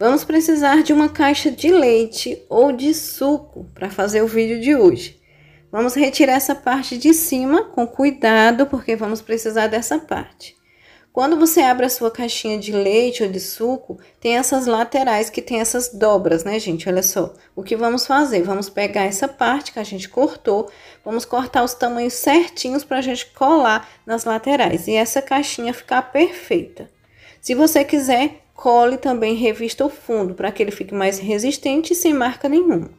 Vamos precisar de uma caixa de leite ou de suco para fazer o vídeo de hoje. Vamos retirar essa parte de cima com cuidado, porque vamos precisar dessa parte. Quando você abre a sua caixinha de leite ou de suco, tem essas laterais que tem essas dobras, né, gente? Olha só. O que vamos fazer? Vamos pegar essa parte que a gente cortou, vamos cortar os tamanhos certinhos para a gente colar nas laterais e essa caixinha ficar perfeita. Se você quiser, Cole também revista o fundo para que ele fique mais resistente e sem marca nenhuma.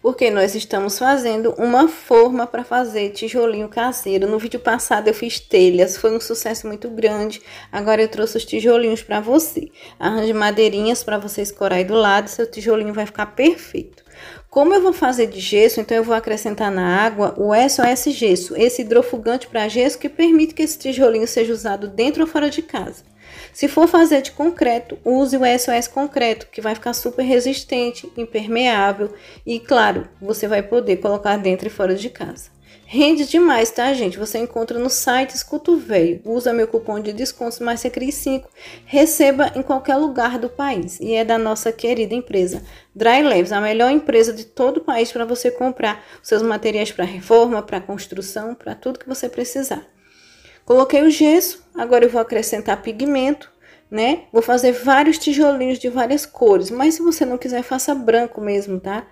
Porque nós estamos fazendo uma forma para fazer tijolinho caseiro. No vídeo passado eu fiz telhas, foi um sucesso muito grande. Agora eu trouxe os tijolinhos para você. Arranje madeirinhas para você escorar aí do lado, seu tijolinho vai ficar perfeito. Como eu vou fazer de gesso, então eu vou acrescentar na água o SOS gesso, esse hidrofugante para gesso que permite que esse tijolinho seja usado dentro ou fora de casa. Se for fazer de concreto, use o SOS concreto, que vai ficar super resistente, impermeável e, claro, você vai poder colocar dentro e fora de casa. Rende demais, tá, gente? Você encontra no site Escuto Velho. Usa meu cupom de desconto mais Secri 5. Receba em qualquer lugar do país. E é da nossa querida empresa Dry Labs, a melhor empresa de todo o país para você comprar seus materiais para reforma, para construção, para tudo que você precisar. Coloquei o gesso, agora eu vou acrescentar pigmento, né? Vou fazer vários tijolinhos de várias cores, mas se você não quiser, faça branco mesmo, tá?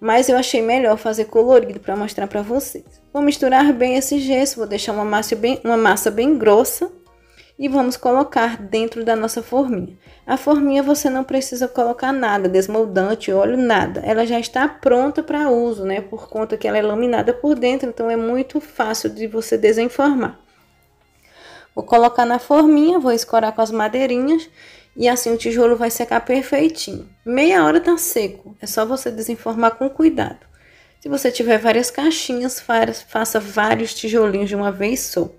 mas eu achei melhor fazer colorido para mostrar para vocês. Vou misturar bem esse gesso, vou deixar uma massa bem, uma massa bem grossa e vamos colocar dentro da nossa forminha. A forminha você não precisa colocar nada, desmoldante, óleo, nada. Ela já está pronta para uso, né? Por conta que ela é laminada por dentro, então é muito fácil de você desenformar. Vou colocar na forminha, vou escorar com as madeirinhas e assim o tijolo vai secar perfeitinho. Meia hora tá seco, é só você desenformar com cuidado. Se você tiver várias caixinhas, faça vários tijolinhos de uma vez só.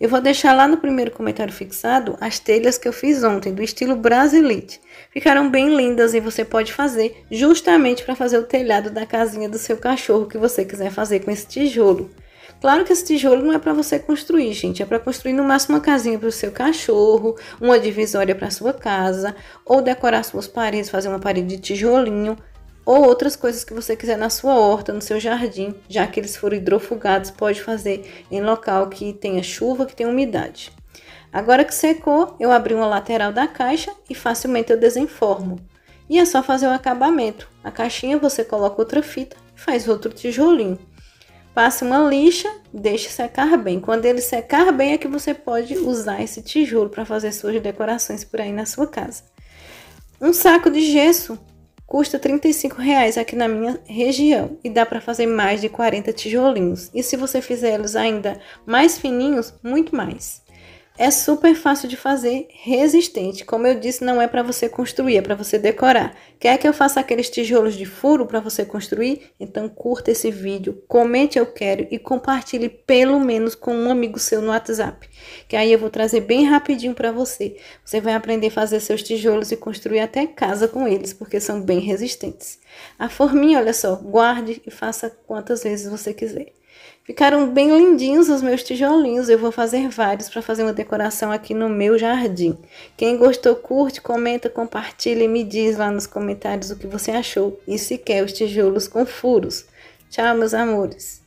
Eu vou deixar lá no primeiro comentário fixado as telhas que eu fiz ontem, do estilo Brasilite. Ficaram bem lindas e você pode fazer justamente para fazer o telhado da casinha do seu cachorro que você quiser fazer com esse tijolo. Claro que esse tijolo não é para você construir, gente, é para construir no máximo uma casinha para o seu cachorro, uma divisória para sua casa, ou decorar suas paredes, fazer uma parede de tijolinho, ou outras coisas que você quiser na sua horta, no seu jardim, já que eles foram hidrofugados, pode fazer em local que tenha chuva, que tenha umidade. Agora que secou, eu abri uma lateral da caixa e facilmente eu desenformo. E é só fazer o acabamento. A caixinha você coloca outra fita e faz outro tijolinho. Passe uma lixa, deixe secar bem. Quando ele secar bem é que você pode usar esse tijolo para fazer suas decorações por aí na sua casa. Um saco de gesso custa 35 reais aqui na minha região e dá para fazer mais de 40 tijolinhos. E se você fizer eles ainda mais fininhos, muito mais. É super fácil de fazer, resistente. Como eu disse, não é para você construir, é para você decorar. Quer que eu faça aqueles tijolos de furo para você construir? Então curta esse vídeo, comente eu quero e compartilhe pelo menos com um amigo seu no WhatsApp, que aí eu vou trazer bem rapidinho para você. Você vai aprender a fazer seus tijolos e construir até casa com eles, porque são bem resistentes. A forminha, olha só, guarde e faça quantas vezes você quiser. Ficaram bem lindinhos os meus tijolinhos. Eu vou fazer vários para fazer uma decoração aqui no meu jardim. Quem gostou, curte, comenta, compartilha e me diz lá nos comentários o que você achou e se quer os tijolos com furos. Tchau, meus amores.